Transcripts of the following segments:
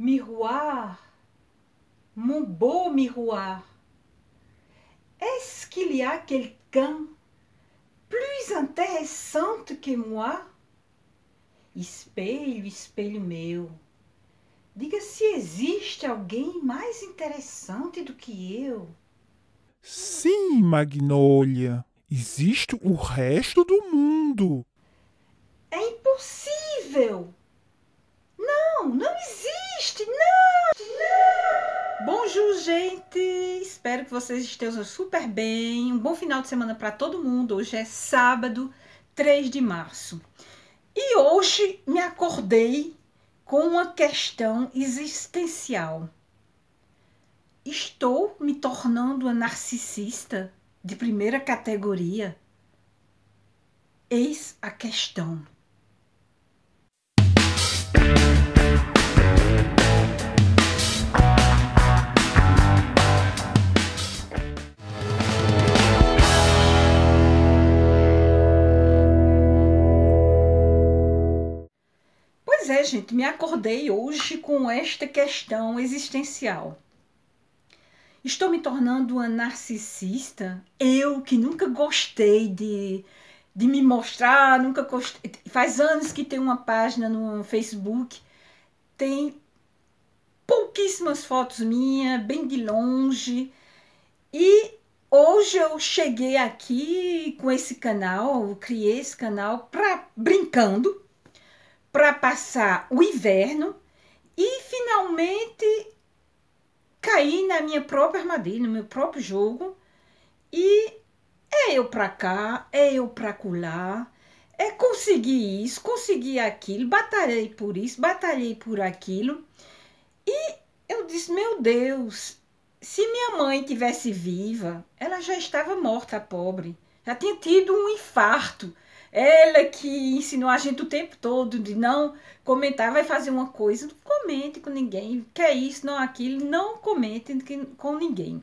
miroir, mon beau miroir. Est-ce qu'il y a quelqu'un plus interessante que moi? Espelho, espelho meu, diga se existe alguém mais interessante do que eu. Sim, Magnólia, existe o resto do mundo. É impossível! Beijo, gente! Espero que vocês estejam super bem. Um bom final de semana para todo mundo. Hoje é sábado, 3 de março. E hoje me acordei com uma questão existencial. Estou me tornando uma narcisista de primeira categoria? Eis a questão. gente, me acordei hoje com esta questão existencial. Estou me tornando uma narcisista? Eu que nunca gostei de, de me mostrar, nunca gostei. Faz anos que tem uma página no Facebook, tem pouquíssimas fotos minhas, bem de longe. E hoje eu cheguei aqui com esse canal, criei esse canal pra, brincando, para passar o inverno e finalmente cair na minha própria armadilha, no meu próprio jogo. E é eu para cá, é eu para colar, é conseguir isso, conseguir aquilo, batalhei por isso, batalhei por aquilo. E eu disse: "Meu Deus, se minha mãe tivesse viva, ela já estava morta, pobre. Já tinha tido um infarto ela que ensinou a gente o tempo todo de não comentar, vai fazer uma coisa, não comente com ninguém, quer é isso, não aquilo, não comente com ninguém.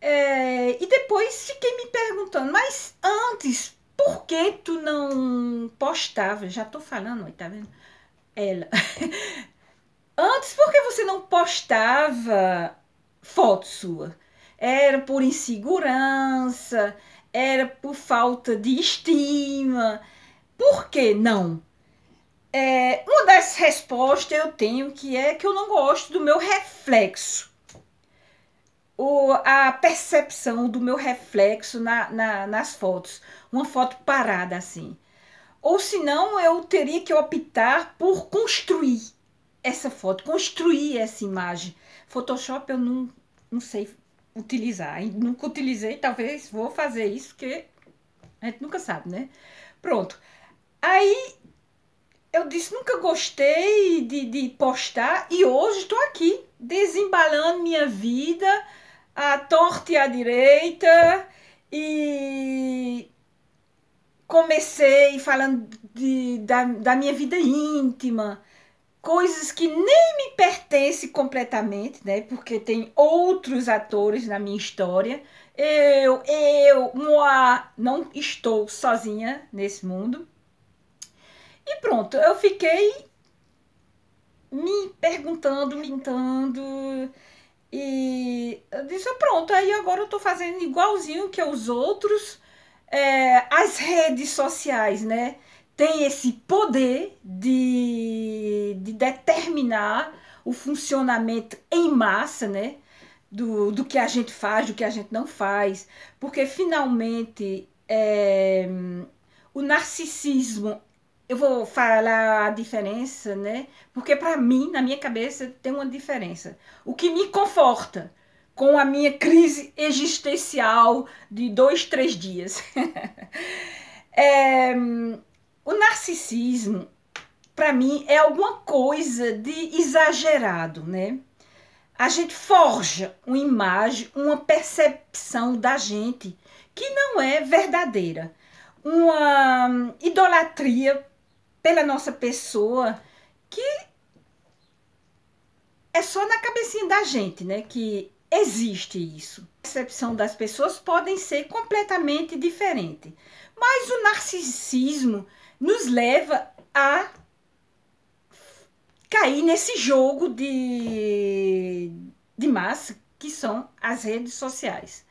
É, e depois fiquei me perguntando, mas antes, por que tu não postava? Já tô falando, mãe, tá vendo? Ela. antes, por que você não postava foto sua? Era por insegurança, era por falta de estima. Por que não? É, uma das respostas eu tenho que é que eu não gosto do meu reflexo. Ou a percepção do meu reflexo na, na, nas fotos. Uma foto parada assim. Ou senão eu teria que optar por construir essa foto, construir essa imagem. Photoshop eu não, não sei utilizar. Nunca utilizei, talvez vou fazer isso, que a gente nunca sabe, né? Pronto. Aí eu disse, nunca gostei de, de postar e hoje estou aqui, desembalando minha vida, à torta e à direita, e comecei falando de, da, da minha vida íntima, coisas que nem me pertencem completamente, né? Porque tem outros atores na minha história. Eu, eu, moi, não estou sozinha nesse mundo. E pronto, eu fiquei me perguntando, mintando. E eu disse, ah, pronto, aí agora eu estou fazendo igualzinho que os outros. É, as redes sociais, né? tem esse poder de, de determinar o funcionamento em massa, né? Do, do que a gente faz, do que a gente não faz. Porque finalmente é, o narcisismo eu vou falar a diferença, né? Porque para mim, na minha cabeça, tem uma diferença. O que me conforta com a minha crise existencial de dois, três dias é, o narcisismo, para mim, é alguma coisa de exagerado, né? A gente forja uma imagem, uma percepção da gente que não é verdadeira. Uma idolatria pela nossa pessoa que é só na cabecinha da gente, né, que existe isso. A percepção das pessoas podem ser completamente diferente. Mas o narcisismo nos leva a cair nesse jogo de, de massa que são as redes sociais.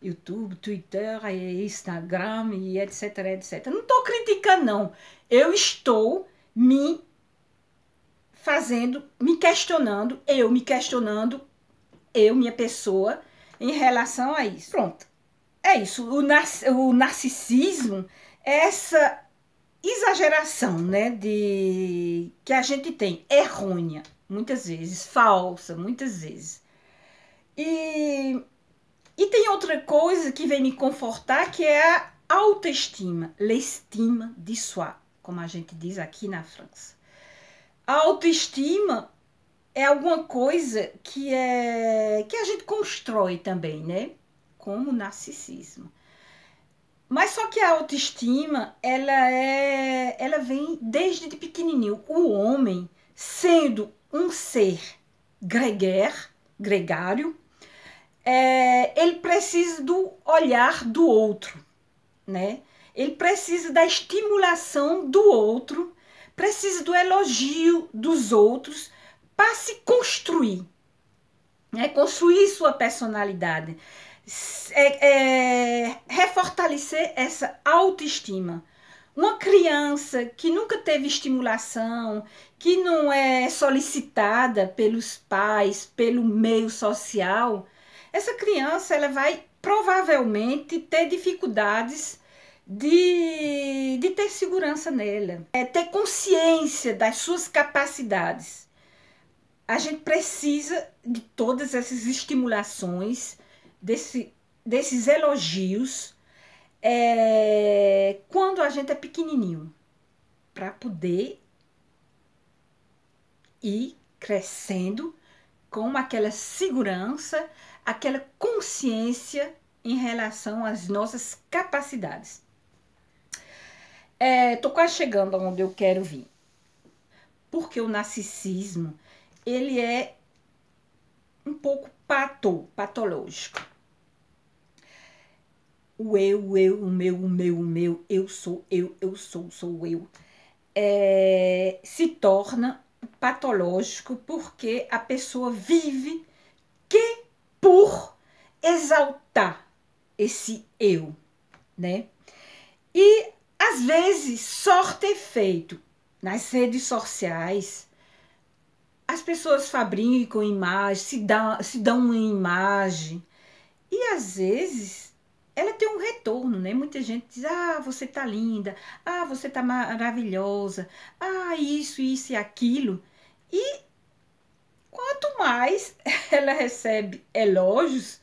YouTube, Twitter, Instagram e etc, etc. Não estou criticando, não. Eu estou me fazendo, me questionando, eu me questionando, eu, minha pessoa, em relação a isso. Pronto. É isso. O, nar o narcisismo, essa exageração, né, de que a gente tem errônea, muitas vezes falsa, muitas vezes. E e tem outra coisa que vem me confortar, que é a autoestima, l'estima de soi, como a gente diz aqui na França. A autoestima é alguma coisa que é que a gente constrói também, né? Como narcisismo. Mas só que a autoestima, ela é, ela vem desde de pequenininho. O homem, sendo um ser greguer, gregário, é, ele precisa do olhar do outro, né? Ele precisa da estimulação do outro, precisa do elogio dos outros para se construir, né? Construir sua personalidade é, é, refortalecer essa autoestima. Uma criança que nunca teve estimulação, que não é solicitada pelos pais, pelo meio social, essa criança ela vai provavelmente ter dificuldades de, de ter segurança nela, é ter consciência das suas capacidades. A gente precisa de todas essas estimulações desse, desses elogios é, quando a gente é pequenininho, para poder ir crescendo com aquela segurança, aquela consciência em relação às nossas capacidades. Estou é, quase chegando aonde eu quero vir, porque o narcisismo ele é um pouco pato, patológico. O eu, eu, o meu, o meu, o meu, eu sou, eu, eu sou, sou eu, é, se torna patológico porque a pessoa vive que por exaltar esse eu, né? E às vezes sorte efeito é nas redes sociais, as pessoas fabricam imagens, se, dá, se dão uma imagem. E às vezes ela tem um retorno, né? Muita gente diz: ah, você tá linda, ah, você tá maravilhosa, ah, isso, isso e aquilo. E quanto mais ela recebe elogios,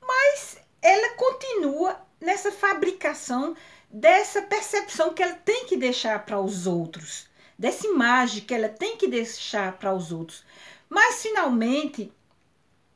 mais ela continua nessa fabricação dessa percepção que ela tem que deixar para os outros dessa imagem que ela tem que deixar para os outros. Mas finalmente,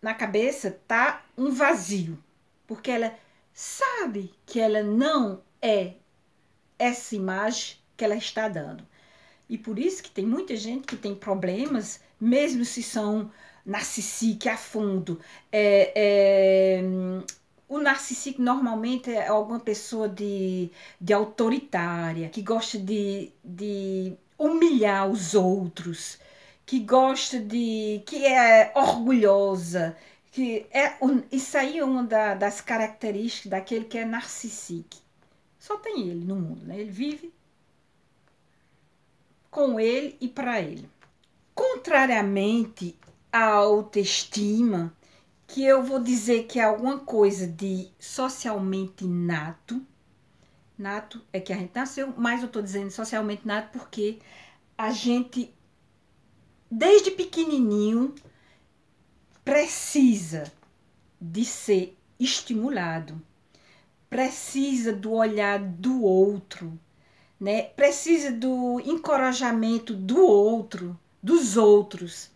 na cabeça tá um vazio, porque ela sabe que ela não é essa imagem que ela está dando. E por isso que tem muita gente que tem problemas, mesmo se são narcisique a fundo. É, é, o narcisique normalmente é alguma pessoa de, de autoritária, que gosta de, de humilhar os outros, que gosta de. que é orgulhosa. que é Isso aí é uma da, das características daquele que é narcisique. Só tem ele no mundo, né? Ele vive com ele e para ele. Contrariamente à autoestima, que eu vou dizer que é alguma coisa de socialmente inato, nato é que a gente nasceu, mas eu estou dizendo socialmente nato porque a gente, desde pequenininho, precisa de ser estimulado, precisa do olhar do outro, né? precisa do encorajamento do outro, dos outros,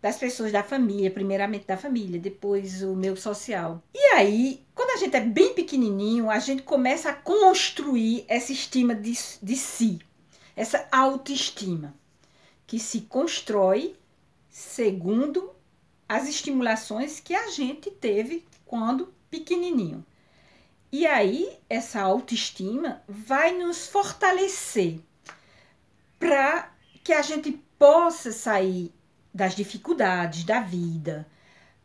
das pessoas da família, primeiramente da família, depois o meu social. E aí quando a gente é bem pequenininho, a gente começa a construir essa estima de, de si, essa autoestima, que se constrói segundo as estimulações que a gente teve quando pequenininho. E aí, essa autoestima vai nos fortalecer para que a gente possa sair das dificuldades da vida,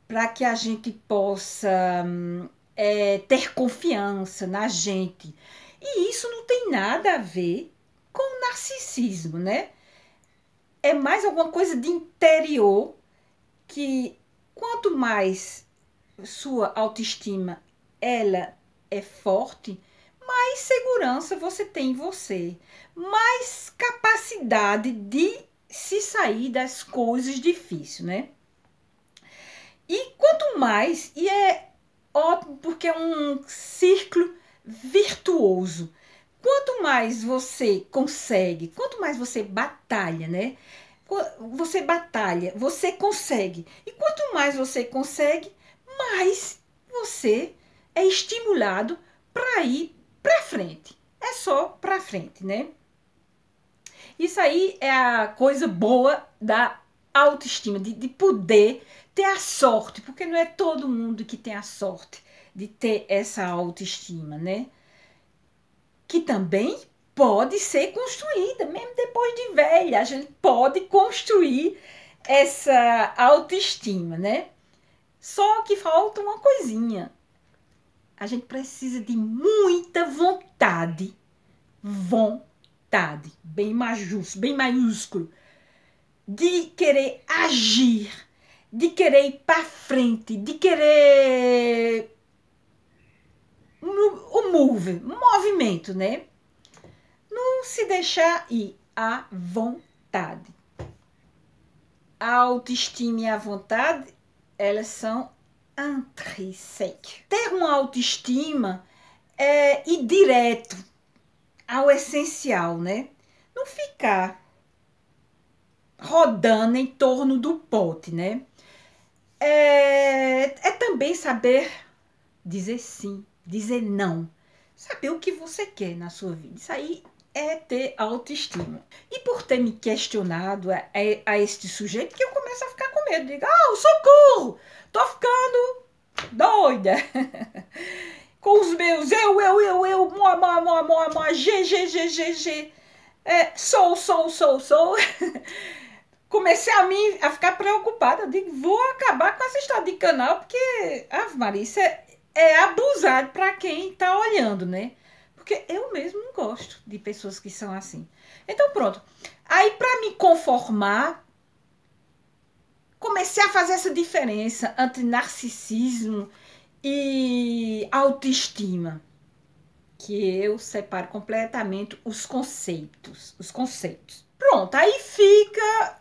para que a gente possa hum, é, ter confiança na gente. E isso não tem nada a ver com narcisismo, né? É mais alguma coisa de interior que quanto mais sua autoestima ela é forte, mais segurança você tem em você, mais capacidade de se sair das coisas difíceis, né? E quanto mais, e é ótimo porque é um círculo virtuoso. Quanto mais você consegue, quanto mais você batalha, né? Você batalha, você consegue. E quanto mais você consegue, mais você é estimulado para ir para frente. É só para frente, né? Isso aí é a coisa boa da autoestima, de, de poder ter a sorte, porque não é todo mundo que tem a sorte de ter essa autoestima, né? Que também pode ser construída, mesmo depois de velha, a gente pode construir essa autoestima, né? Só que falta uma coisinha. A gente precisa de muita vontade. Vontade, bem majúsculo, bem maiúsculo, de querer agir de querer ir para frente, de querer o move, movimento, né? Não se deixar ir à vontade. A autoestima e a vontade, elas são intrínsecas. Ter uma autoestima é ir direto ao essencial, né? Não ficar rodando em torno do pote, né? é, é também saber dizer sim, dizer não, saber o que você quer na sua vida. Isso aí é ter autoestima. E por ter me questionado a, a, a este sujeito, que eu começo a ficar com medo. Digo, ah, socorro! Tô ficando doida! com os meus eu, eu, eu, eu, mó, mó, mó, mó, g, g, g, g, g. É, sou, sou, sou, sou. comecei a, mim, a ficar preocupada. Eu digo, vou acabar com essa história de canal, porque, Ave Maria, isso é, é abusado para quem está olhando, né? Porque eu mesmo não gosto de pessoas que são assim. Então, pronto. Aí, para me conformar, comecei a fazer essa diferença entre narcisismo e autoestima. Que eu separo completamente os conceitos. Os conceitos. Pronto, aí fica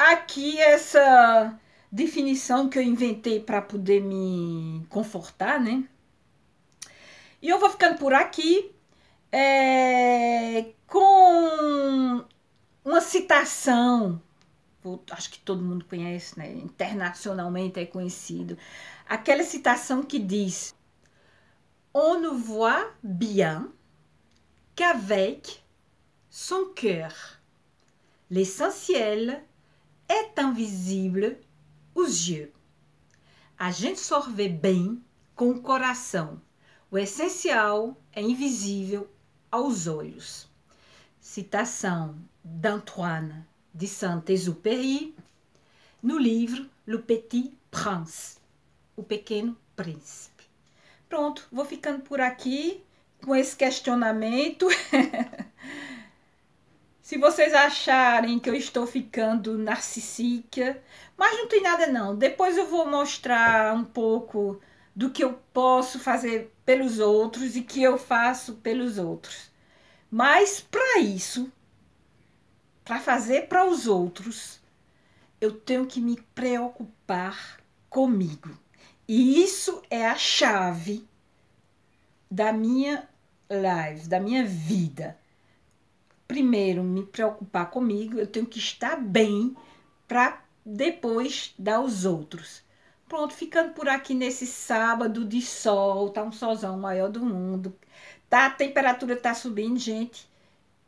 aqui essa definição que eu inventei para poder me confortar, né? E eu vou ficando por aqui é, com uma citação, acho que todo mundo conhece, né? Internacionalmente é conhecido. Aquela citação que diz: On ne voit bien qu'avec son cœur. L'essentiel invisível os yeux. A gente só vê bem com o coração. O essencial é invisível aos olhos. Citação d'Antoine de Saint-Exupéry no livro Le Petit Prince, O Pequeno Príncipe. Pronto, vou ficando por aqui com esse questionamento. Se vocês acharem que eu estou ficando narcísica, mas não tem nada não. Depois eu vou mostrar um pouco do que eu posso fazer pelos outros e que eu faço pelos outros. Mas para isso, para fazer para os outros, eu tenho que me preocupar comigo. E isso é a chave da minha live, da minha vida primeiro me preocupar comigo, eu tenho que estar bem para depois dar aos outros. Pronto, ficando por aqui nesse sábado de sol, tá um solzão maior do mundo. Tá, a temperatura tá subindo, gente,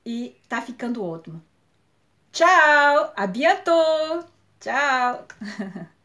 e tá ficando ótimo. Tchau, a Tchau.